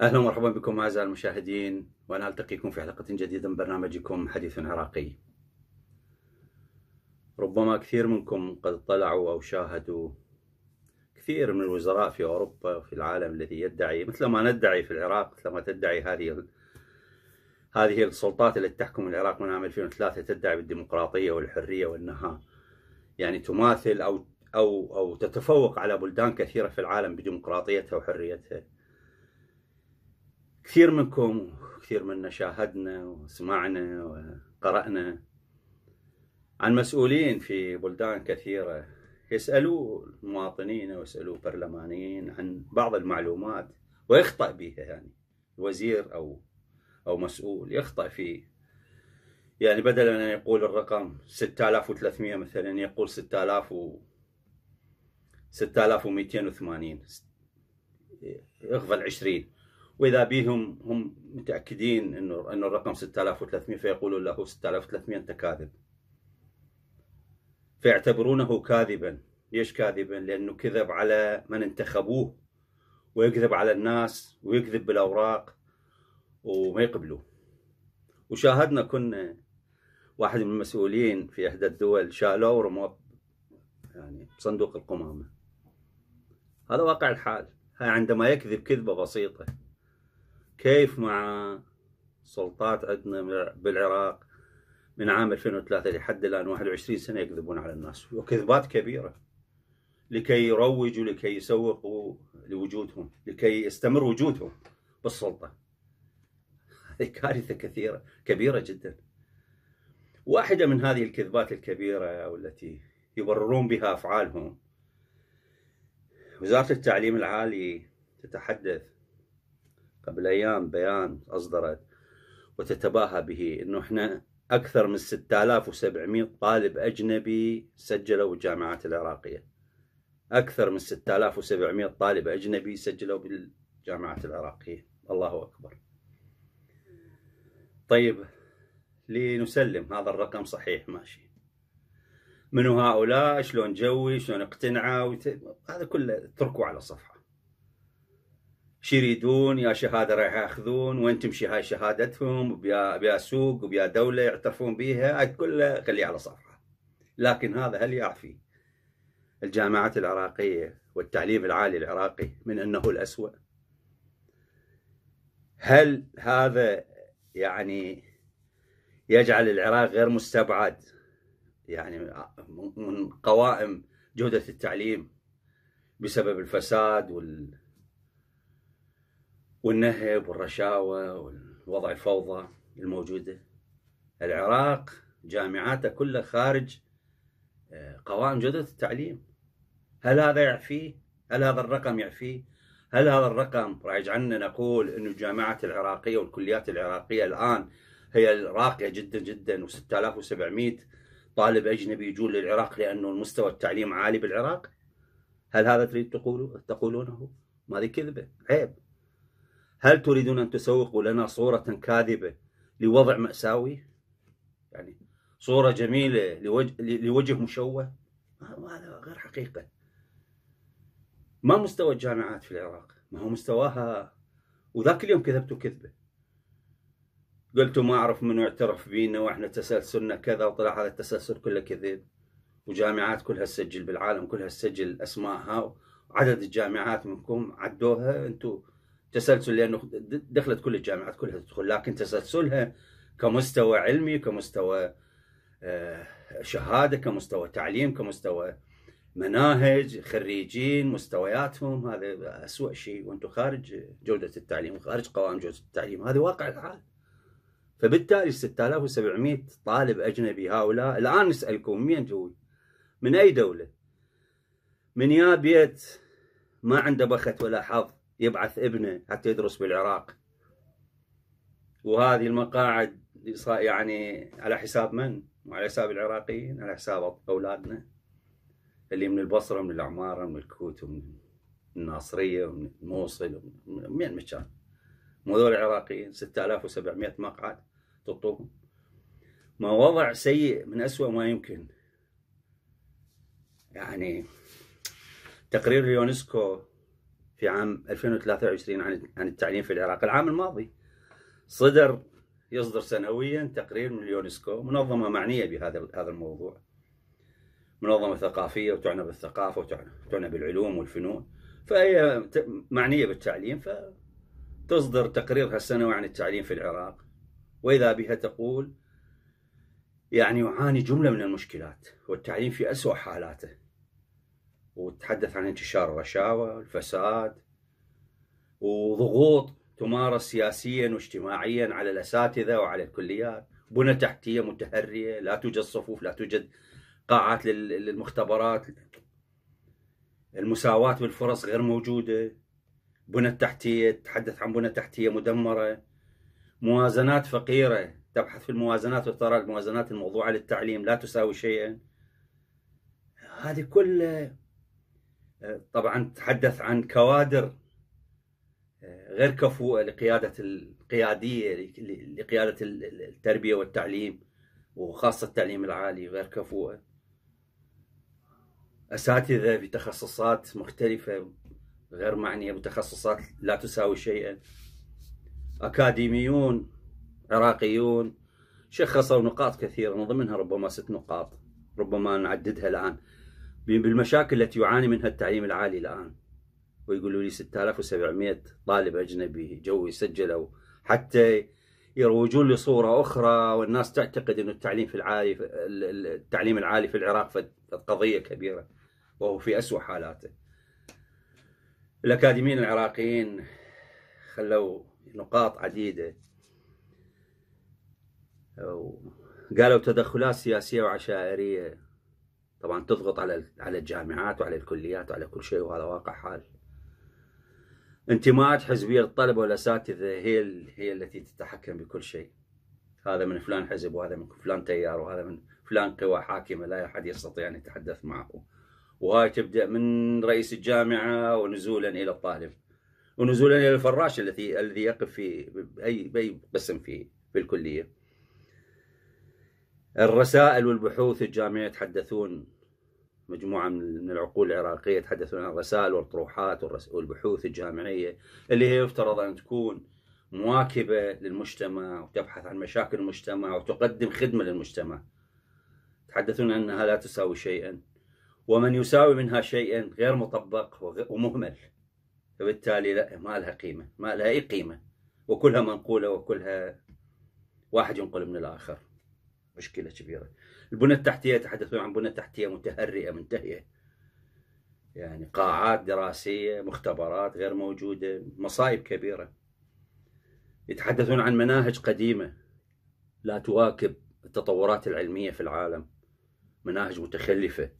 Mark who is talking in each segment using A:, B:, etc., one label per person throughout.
A: اهلا ومرحبا بكم اعزائي المشاهدين وانا التقيكم في حلقه جديده من برنامجكم حديث عراقي. ربما كثير منكم قد طلعوا او شاهدوا كثير من الوزراء في اوروبا وفي العالم الذي يدعي مثل ما ندعي في العراق مثل ما تدعي هذه هذه السلطات التي تحكم العراق من عام 2003 تدعي بالديمقراطيه والحريه وانها يعني تماثل او او او تتفوق على بلدان كثيره في العالم بديمقراطيتها وحريتها. كثير منكم وكثير منا شاهدنا وسمعنا وقرأنا عن مسؤولين في بلدان كثيرة يسألوا المواطنين ويسألوا برلمانيين عن بعض المعلومات ويخطأ بها يعني وزير أو أو مسؤول يخطأ في يعني بدل أن يقول الرقم 6300 مثلا يقول 6000 و 6280 يغفل 20 واذا بيهم هم متاكدين انه انه الرقم 6300 فيقولون له 6300 انت كاذب فيعتبرونه كاذبا ليش كاذبا لانه كذب على من انتخبوه ويكذب على الناس ويكذب بالاوراق وما يقبلوه وشاهدنا كنا واحد من المسؤولين في احدى الدول شالوه ورموه يعني بصندوق القمامه هذا واقع الحال عندما يكذب كذبه بسيطه كيف مع سلطات عندنا بالعراق من عام 2003 لحد الان 21 سنه يكذبون على الناس وكذبات كبيره لكي يروجوا لكي يسوقوا لوجودهم لكي يستمر وجودهم بالسلطه هذه كارثه كثيره كبيره جدا واحده من هذه الكذبات الكبيره او التي يبررون بها افعالهم وزاره التعليم العالي تتحدث قبل أيام بيان أصدرت وتتباهى به أنه إحنا أكثر من 6700 طالب أجنبي سجلوا بالجامعات العراقية أكثر من 6700 طالب أجنبي سجلوا بالجامعات العراقية الله أكبر طيب لنسلم هذا الرقم صحيح ماشي منو هؤلاء شلون جوي شلون اقتنعوا هذا كله اتركوا على صفحة شيريدون يريدون يا شهاده راح ياخذون وين تمشي هاي شهادتهم وبيا بيا سوق وبيا دوله يعترفون بيها كلها خليها على صفحه لكن هذا هل يعفي الجامعات العراقيه والتعليم العالي العراقي من انه الاسوء هل هذا يعني يجعل العراق غير مستبعد يعني من قوائم جودة التعليم بسبب الفساد وال والنهب والرشاوى والوضع الفوضى الموجودة العراق جامعاته كلها خارج آه، قوائم جودة التعليم هل هذا يعفيه؟ هل هذا الرقم يعفيه؟ هل هذا الرقم راح يجعلنا نقول أن الجامعات العراقية والكليات العراقية الآن هي راقية جدا جدا و6700 طالب أجنبي يجون للعراق لأنه المستوى التعليم عالي بالعراق؟ هل هذا تريد تقولونه؟ ما هذه كذبة عيب هل تريدون أن تسوقوا لنا صورة كاذبة لوضع مأساوي يعني صورة جميلة لوجه, لوجه مشوه هذا غير حقيقة ما مستوى الجامعات في العراق ما هو مستواها وذاك اليوم كذبتوا كذبة قلتوا ما أعرف منو اعترف بينا وإحنا تسلسلنا كذا وطلع هذا التسلسل كله كذب وجامعات كلها تسجل بالعالم كلها تسجل أسمائها عدد الجامعات منكم عدوها أنتم تسلسل لانه دخلت كل الجامعات كلها تدخل لكن تسلسلها كمستوى علمي كمستوى آه، شهاده كمستوى تعليم كمستوى مناهج خريجين مستوياتهم هذا اسوء شيء وانتم خارج جوده التعليم وخارج قوائم جوده التعليم هذا واقع الحال فبالتالي 6700 طالب اجنبي هؤلاء الان نسالكم مين جوي؟ من اي دوله؟ من يا بيت ما عنده بخت ولا حظ يبعث ابنه حتى يدرس بالعراق وهذه المقاعد يعني على حساب من؟ على حساب العراقيين على حساب أولادنا اللي من البصرة من العمارة من الكوت ومن الناصرية ومن الموصل ومن مكان مو ذول العراقيين 6700 مقعد تطوهم ما وضع سيء من أسوأ ما يمكن يعني تقرير اليونسكو في عام 2023 عن عن التعليم في العراق العام الماضي صدر يصدر سنويا تقرير من اليونسكو منظمة معنية بهذا هذا الموضوع منظمة ثقافية وتعنى بالثقافة وتعنى بالعلوم والفنون فهي معنية بالتعليم فتصدر تقريرها السنوي عن التعليم في العراق وإذا بها تقول يعني يعاني جملة من المشكلات والتعليم في أسوأ حالاته وتحدث عن انتشار الرشاوى والفساد وضغوط تمارس سياسيا واجتماعيا على الاساتذه وعلى الكليات، بنى تحتيه متهريه، لا توجد صفوف، لا توجد قاعات للمختبرات. المساواه بالفرص غير موجوده. بنى تحتيه، تحدث عن بنى تحتيه مدمره. موازنات فقيره، تبحث في الموازنات وترى الموازنات الموضوعه للتعليم لا تساوي شيئا. هذه كلها طبعا تحدث عن كوادر غير كفوءه لقياده القياديه لقياده التربيه والتعليم وخاصه التعليم العالي غير كفوءه اساتذه في تخصصات مختلفه غير معنيه بتخصصات لا تساوي شيئا اكاديميون عراقيون شخصوا نقاط كثيره من ضمنها ربما ست نقاط ربما نعددها الان بالمشاكل التي يعاني منها التعليم العالي الآن ويقولوا لي 6700 طالب أجنبي جو يسجلوا حتى يروجون لصورة أخرى والناس تعتقد انه التعليم في العالي التعليم العالي في العراق قضية كبيرة وهو في أسوأ حالاته الأكاديميين العراقيين خلوا نقاط عديدة وقالوا تدخلات سياسية وعشائرية طبعا تضغط على على الجامعات وعلى الكليات وعلى كل شيء وهذا واقع حال انتماءات حزبيه الطلبه والاساتذه هي هي التي تتحكم بكل شيء هذا من فلان حزب وهذا من فلان تيار وهذا من فلان قوى حاكمه لا احد يستطيع ان يتحدث معه وهاي تبدا من رئيس الجامعه ونزولا الى الطالب ونزولا الى الفراش الذي الذي يقف في باي باي قسم في في الكليه الرسائل والبحوث الجامعية يتحدثون مجموعة من العقول العراقية يتحدثون عن الرسائل والطروحات والبحوث الجامعية اللي هي يفترض أن تكون مواكبة للمجتمع وتبحث عن مشاكل المجتمع وتقدم خدمة للمجتمع يتحدثون أنها لا تساوي شيئا ومن يساوي منها شيئا غير مطبق ومهمل فبالتالي لا ما لها قيمة ما لها أي قيمة وكلها منقولة وكلها واحد ينقل من الآخر مشكله كبيره البنى التحتيه يتحدثون عن بنى تحتيه متهرئه منتهيه يعني قاعات دراسيه مختبرات غير موجوده مصايب كبيره يتحدثون عن مناهج قديمه لا تواكب التطورات العلميه في العالم مناهج متخلفه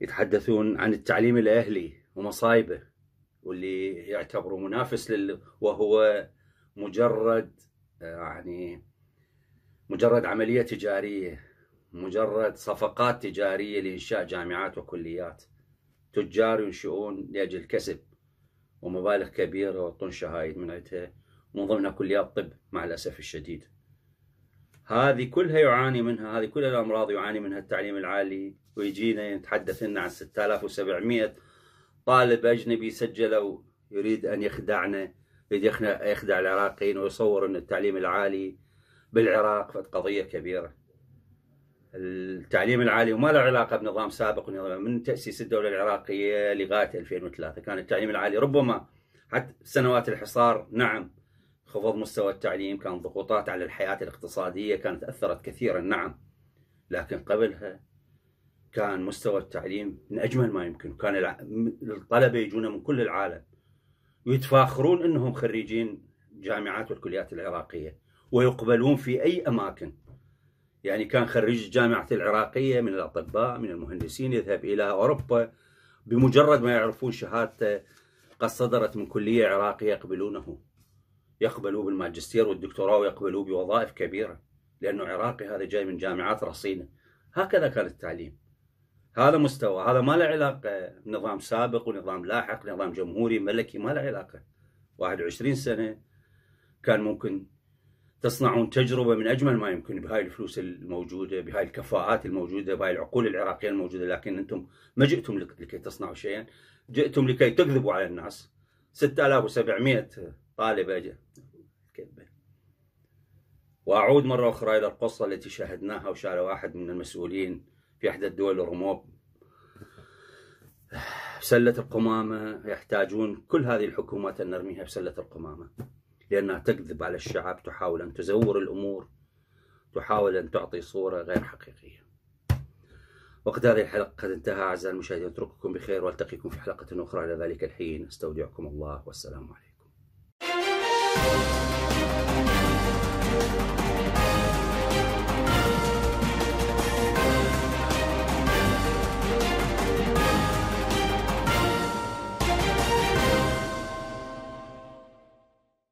A: يتحدثون عن التعليم الاهلي ومصايبه واللي يعتبره منافس لل وهو مجرد آه، يعني مجرد عملية تجارية مجرد صفقات تجارية لإنشاء جامعات وكليات تجار ينشئون لأجل كسب ومبالغ كبيرة ويعطون شهايد من عندها ومن ضمنها كليات طب مع الأسف الشديد هذه كلها يعاني منها هذه كل الأمراض يعاني منها التعليم العالي ويجينا نتحدث لنا عن 6700 طالب أجنبي سجلوا يريد أن يخدعنا يريد يخدع العراقيين ويصور أن التعليم العالي بالعراق قضيه كبيره التعليم العالي وما له علاقه بنظام سابق ونظام من تاسيس الدوله العراقيه لغايه 2003 كان التعليم العالي ربما حتى سنوات الحصار نعم خفض مستوى التعليم كان ضغوطات على الحياه الاقتصاديه كانت اثرت كثيرا نعم لكن قبلها كان مستوى التعليم من اجمل ما يمكن كان الطلبه يجون من كل العالم ويتفاخرون انهم خريجين جامعات والكليات العراقيه ويقبلون في أي أماكن يعني كان خريج الجامعة العراقية من الأطباء من المهندسين يذهب إلى أوروبا بمجرد ما يعرفون شهادته قد صدرت من كلية عراقية يقبلونه يقبلوه بالماجستير والدكتوراه ويقبلوه بوظائف كبيرة لأنه عراقي هذا جاي من جامعات رصينة هكذا كان التعليم هذا مستوى هذا ما له علاقة نظام سابق ونظام لاحق نظام جمهوري ملكي ما له علاقة 21 سنة كان ممكن تصنعون تجربه من اجمل ما يمكن بهاي الفلوس الموجوده بهاي الكفاءات الموجوده بهاي العقول العراقيه الموجوده لكن انتم ما جئتم لكي تصنعوا شيئا جئتم لكي تكذبوا على الناس 6700 طالب كذبه واعود مره اخرى الى القصه التي شاهدناها وشال واحد من المسؤولين في احدى الدول الرموب سله القمامه يحتاجون كل هذه الحكومات ان نرميها بسله القمامه لأنها تكذب على الشعب تحاول أن تزور الأمور تحاول أن تعطي صورة غير حقيقية وقد هذه الحلقة قد انتهى أعزائي المشاهدين أترككم بخير وألتقيكم في حلقة أخرى إلى ذلك الحين أستودعكم الله والسلام عليكم